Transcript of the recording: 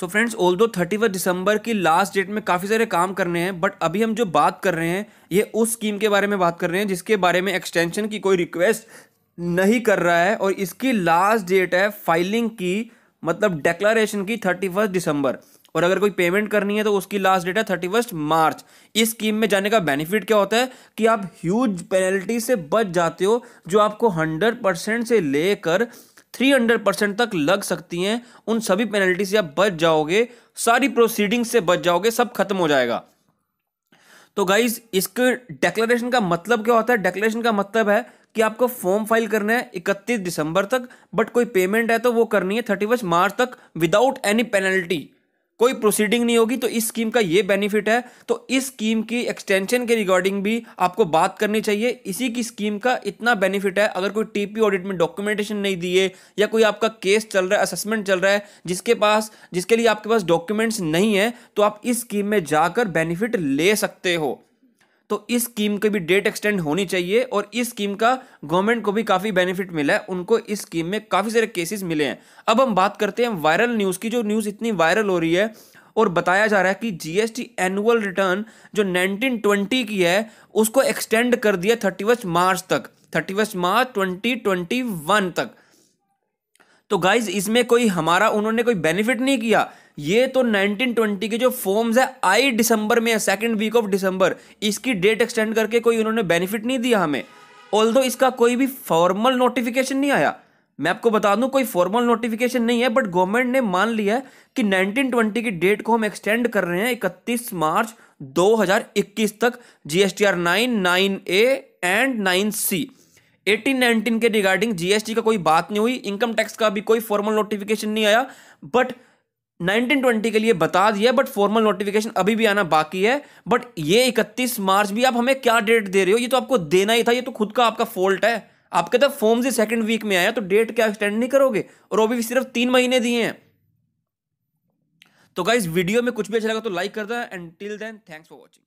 सो friends although thirty first December की last date में काफ़ी सारे काम कर रहे हैं बट अभी हम जो बात कर रहे हैं ये उस स्कीम के बारे में बात कर रहे हैं जिसके बारे में एक्सटेंशन की कोई रिक्वेस्ट नहीं कर रहा है और इसकी लास्ट डेट है फाइलिंग की मतलब डेक्लरेशन की थर्टी फर्स्ट दिसंबर और अगर कोई पेमेंट करनी है तो उसकी लास्ट डेट है थर्टी फर्स्ट मार्च इस स्कीम में जाने का बेनिफिट क्या होता है कि आप ह्यूज पेनल्टी से बच जाते हो जो आपको हंड्रेड परसेंट से लेकर थ्री हंड्रेड परसेंट तक लग सकती हैं उन सभी पेनल्टी से आप बच जाओगे सारी प्रोसीडिंग से बच जाओगे सब खत्म हो जाएगा तो गाइज इसके डेक्लेरेशन का मतलब क्या होता है डेक्लेरेशन का मतलब है कि आपको फॉर्म फाइल करना है इकतीस दिसंबर तक बट कोई पेमेंट है तो वो करनी है थर्टी मार्च तक विदाउट एनी पेनल्टी कोई प्रोसीडिंग नहीं होगी तो इस स्कीम का ये बेनिफिट है तो इस स्कीम की एक्सटेंशन के रिगार्डिंग भी आपको बात करनी चाहिए इसी की स्कीम का इतना बेनिफिट है अगर कोई टीपी ऑडिट में डॉक्यूमेंटेशन नहीं दिए या कोई आपका केस चल रहा है असेसमेंट चल रहा है जिसके पास जिसके लिए आपके पास डॉक्यूमेंट्स नहीं है तो आप इस स्कीम में जाकर बेनिफिट ले सकते हो तो इस स्कीम की भी डेट एक्सटेंड होनी चाहिए और इस स्कीम का गवर्नमेंट को भी काफ़ी बेनिफिट मिला है उनको इस स्कीम में काफ़ी सारे केसेस मिले हैं अब हम बात करते हैं वायरल न्यूज़ की जो न्यूज़ इतनी वायरल हो रही है और बताया जा रहा है कि जीएसटी एनुअल रिटर्न जो 1920 की है उसको एक्सटेंड कर दिया थर्टी मार्च तक थर्टी मार्च 2021 तक तो गाइज इसमें कोई हमारा उन्होंने कोई बेनिफिट नहीं किया ये तो 1920 के जो फॉर्म्स है आई दिसंबर में second second week of December इसकी डेट एक्सटेंड करके कोई उन्होंने बेनिफिट नहीं दिया हमें ऑल इसका कोई भी फॉर्मल नोटिफिकेशन नहीं आया मैं आपको बता दूं कोई फॉर्मल नोटिफिकेशन नहीं है बट गवर्नमेंट ने मान लिया है कि 1920 की डेट को हम एक्सटेंड कर रहे हैं 31 मार्च 2021 तक R nine nine A and nine C nineteen के रिगार्डिंग जीएसटी का कोई बात नहीं हुई इनकम टैक्स का भी कोई फॉर्मल नोटिफिकेशन नहीं आया बट 1920 के लिए बता दिया बट फॉर्मल नोटिफिकेशन अभी भी आना बाकी है बट ये 31 मार्च भी आप हमें क्या डेट दे रहे हो ये तो आपको देना ही था ये तो खुद का आपका फॉल्ट है आपके तो फॉर्म ही सेकंड वीक में आया तो डेट क्या एक्सटेंड नहीं करोगे और अभी भी सिर्फ तीन महीने दिए हैं तो क्या वीडियो में कुछ भी अच्छा लगा तो लाइक कर दो and till then thanks for watching